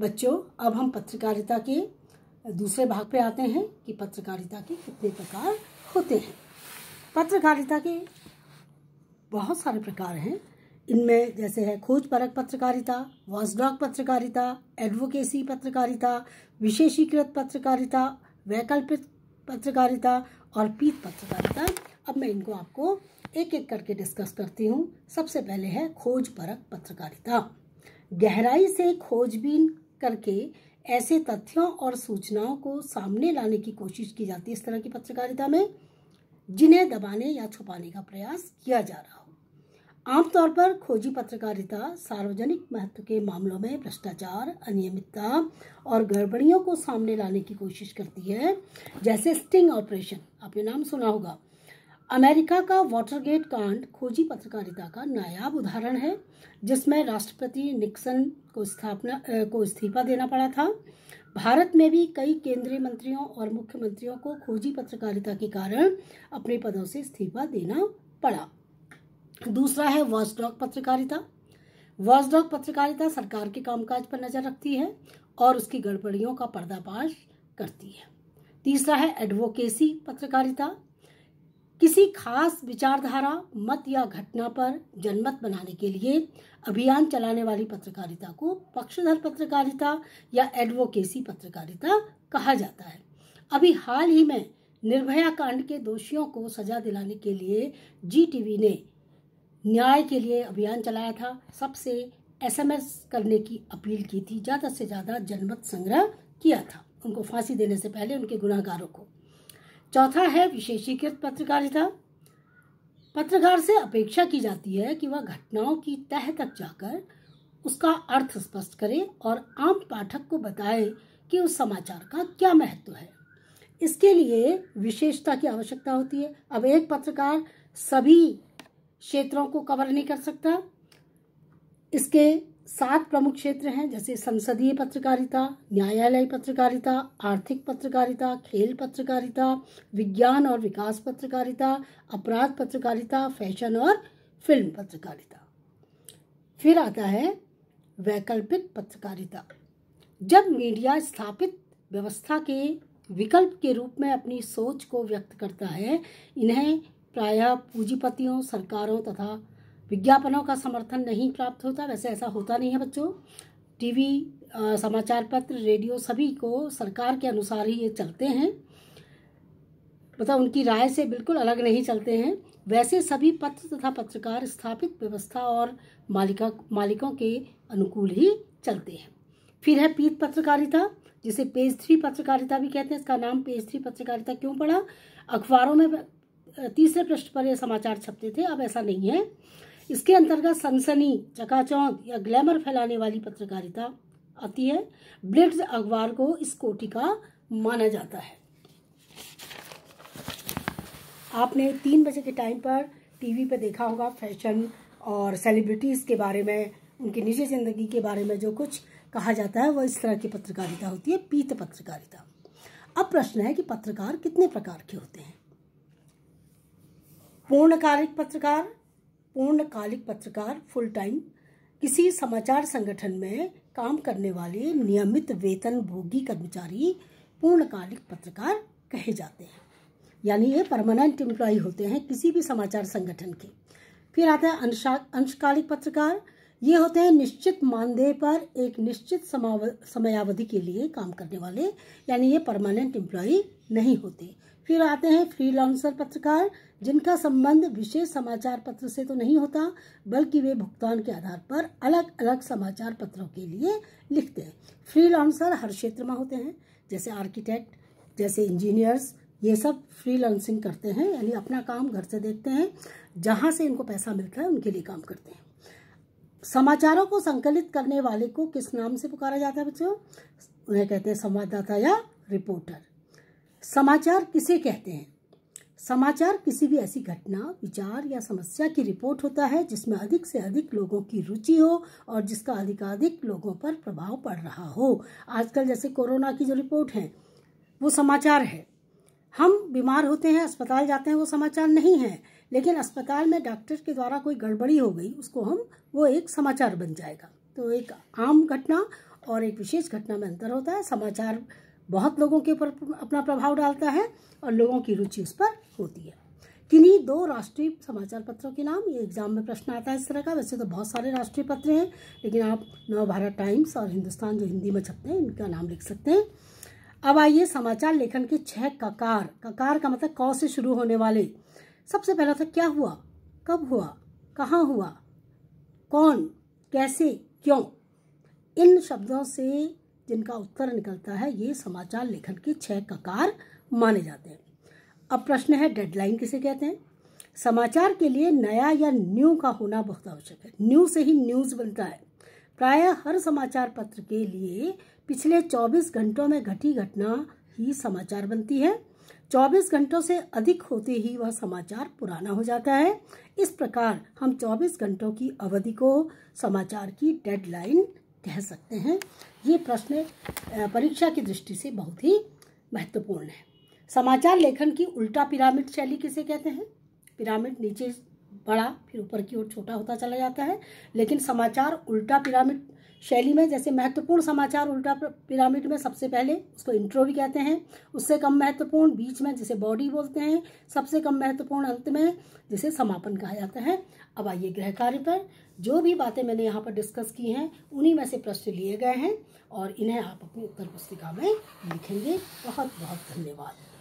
बच्चों अब हम पत्रकारिता के दूसरे भाग पे आते हैं कि पत्रकारिता के कितने प्रकार होते हैं पत्रकारिता के बहुत सारे प्रकार हैं इनमें जैसे है खोज परक पत्रकारिता वॉसडॉक पत्रकारिता एडवोकेसी पत्रकारिता विशेषीकृत पत्रकारिता वैकल्पिक पत्रकारिता और पीत पत्रकारिता अब मैं इनको आपको एक एक करके डिस्कस करती हूँ सबसे पहले है खोज परक पत्रकारिता गहराई से खोजबीन करके ऐसे तथ्यों और सूचनाओं को सामने लाने की कोशिश की जाती है इस तरह की पत्रकारिता में जिन्हें दबाने या छुपाने का प्रयास किया जा रहा हो आमतौर पर खोजी पत्रकारिता सार्वजनिक महत्व के मामलों में भ्रष्टाचार अनियमितता और गड़बड़ियों को सामने लाने की कोशिश करती है जैसे स्टिंग ऑपरेशन आपने नाम सुना होगा अमेरिका का वाटरगेट कांड खोजी पत्रकारिता का नायाब उदाहरण है जिसमें राष्ट्रपति निक्सन को स्थापना को इस्तीफा देना पड़ा था भारत में भी कई केंद्रीय मंत्रियों और मुख्यमंत्रियों को खोजी पत्रकारिता के कारण अपने पदों से इस्तीफा देना पड़ा दूसरा है वॉचडॉग पत्रकारिता वॉचडॉग पत्रकारिता सरकार के कामकाज पर नजर रखती है और उसकी गड़बड़ियों का पर्दाफाश करती है तीसरा है एडवोकेसी पत्रकारिता किसी खास विचारधारा मत या घटना पर जनमत बनाने के लिए अभियान चलाने वाली पत्रकारिता को पक्षधर पत्रकारिता या एडवोकेसी पत्रकारिता कहा जाता है अभी हाल ही में निर्भया कांड के दोषियों को सजा दिलाने के लिए जी टीवी ने न्याय के लिए अभियान चलाया था सबसे एसएमएस करने की अपील की थी ज़्यादा से ज़्यादा जनमत संग्रह किया था उनको फांसी देने से पहले उनके गुनाहगारों को चौथा है विशेषीकृत पत्रकारिता पत्रकार से अपेक्षा की जाती है कि वह घटनाओं की तह तक जाकर उसका अर्थ स्पष्ट करे और आम पाठक को बताए कि उस समाचार का क्या महत्व है इसके लिए विशेषता की आवश्यकता होती है अब एक पत्रकार सभी क्षेत्रों को कवर नहीं कर सकता इसके सात प्रमुख क्षेत्र हैं जैसे संसदीय पत्रकारिता न्यायालय पत्रकारिता आर्थिक पत्रकारिता खेल पत्रकारिता विज्ञान और विकास पत्रकारिता अपराध पत्रकारिता फैशन और फिल्म पत्रकारिता फिर आता है वैकल्पिक पत्रकारिता जब मीडिया स्थापित व्यवस्था के विकल्प के रूप में अपनी सोच को व्यक्त करता है इन्हें प्रायः पूंजीपतियों सरकारों तथा विज्ञापनों का समर्थन नहीं प्राप्त होता वैसे ऐसा होता नहीं है बच्चों टीवी समाचार पत्र रेडियो सभी को सरकार के अनुसार ही ये चलते हैं मतलब उनकी राय से बिल्कुल अलग नहीं चलते हैं वैसे सभी पत्र तथा पत्रकार स्थापित व्यवस्था और मालिका मालिकों के अनुकूल ही चलते हैं फिर है पीत पत्रकारिता जिसे पेज थ्री पत्रकारिता भी कहते हैं इसका नाम पेज थ्री पत्रकारिता क्यों पड़ा अखबारों में तीसरे पृष्ठ पर यह समाचार छपते थे अब ऐसा नहीं है इसके अंतर्गत सनसनी चकाचौंध या ग्लैमर फैलाने वाली पत्रकारिता आती है ब्लिट्ज अखबार को इस कोटि का माना जाता है आपने तीन बजे के टाइम पर टीवी पर देखा होगा फैशन और सेलिब्रिटीज़ के बारे में उनकी निजी ज़िंदगी के बारे में जो कुछ कहा जाता है वह इस तरह की पत्रकारिता होती है पीत पत्रकारिता अब प्रश्न है कि पत्रकार कितने प्रकार के होते हैं पूर्णकालिक पत्रकार पूर्णकालिक पत्रकार फुल टाइम किसी समाचार संगठन में काम करने वाले नियमित वेतन भोगी कर्मचारी पूर्णकालिक पत्रकार कहे जाते हैं यानी ये परमानेंट एम्प्लॉय होते हैं किसी भी समाचार संगठन के फिर आता है अंशकालिक पत्रकार ये होते हैं निश्चित मानदेय पर एक निश्चित समयावधि के लिए काम करने वाले यानी ये परमानेंट एम्प्लॉय नहीं होते फिर आते हैं फ्रीलांसर पत्रकार जिनका संबंध विशेष समाचार पत्र से तो नहीं होता बल्कि वे भुगतान के आधार पर अलग अलग समाचार पत्रों के लिए लिखते हैं फ्रीलांसर हर क्षेत्र में होते हैं जैसे आर्किटेक्ट जैसे इंजीनियर्स ये सब फ्रीलांसिंग करते हैं यानी अपना काम घर से देखते हैं जहाँ से इनको पैसा मिलता है उनके लिए काम करते हैं समाचारों को संकलित करने वाले को किस नाम से पुकारा जाता है बच्चों उन्हें कहते हैं संवाददाता या रिपोर्टर समाचार किसे कहते हैं समाचार किसी भी ऐसी घटना विचार या समस्या की रिपोर्ट होता है जिसमें अधिक से अधिक लोगों की रुचि हो और जिसका अधिकाधिक लोगों पर प्रभाव पड़ रहा हो आजकल जैसे कोरोना की जो रिपोर्ट है वो समाचार है हम बीमार होते हैं अस्पताल जाते हैं वो समाचार नहीं है लेकिन अस्पताल में डॉक्टर के द्वारा कोई गड़बड़ी हो गई उसको हम वो एक समाचार बन जाएगा तो एक आम घटना और एक विशेष घटना में अंतर होता है समाचार बहुत लोगों के ऊपर अपना प्रभाव डालता है और लोगों की रुचि उस पर होती है किन्हीं दो राष्ट्रीय समाचार पत्रों के नाम ये एग्जाम में प्रश्न आता है इस तरह का वैसे तो बहुत सारे राष्ट्रीय पत्र हैं लेकिन आप नव भारत टाइम्स और हिंदुस्तान जो हिंदी में छपते हैं इनका नाम लिख सकते हैं अब आइए समाचार लेखन के छह ककार ककार का मतलब कौ से शुरू होने वाले सबसे पहला था क्या हुआ कब हुआ कहाँ हुआ कौन कैसे क्यों इन शब्दों से जिनका उत्तर निकलता है ये समाचार लेखन के छह ककार माने जाते हैं अब प्रश्न है डेडलाइन किसे कहते हैं समाचार के लिए नया या न्यू का होना बहुत आवश्यक है न्यू से ही न्यूज़ बनता है प्रायः हर समाचार पत्र के लिए पिछले 24 घंटों में घटी घटना ही समाचार बनती है 24 घंटों से अधिक होते ही वह समाचार पुराना हो जाता है इस प्रकार हम 24 घंटों की अवधि को समाचार की डेडलाइन कह सकते हैं ये प्रश्न परीक्षा की दृष्टि से बहुत ही महत्वपूर्ण है समाचार लेखन की उल्टा पिरामिड शैली किसे कहते हैं पिरामिड नीचे बड़ा फिर ऊपर की ओर छोटा होता चला जाता है लेकिन समाचार उल्टा पिरामिड शैली में जैसे महत्वपूर्ण समाचार उल्टा पिरामिड में सबसे पहले उसको इंट्रो भी कहते हैं उससे कम महत्वपूर्ण बीच में जिसे बॉडी बोलते हैं सबसे कम महत्वपूर्ण अंत में जिसे समापन कहा जाता है अब आइए गृह कार्य पर जो भी बातें मैंने यहाँ पर डिस्कस की हैं उन्हीं में से प्रश्न लिए गए हैं और इन्हें आप अपनी उत्तर पुस्तिका में लिखेंगे बहुत बहुत धन्यवाद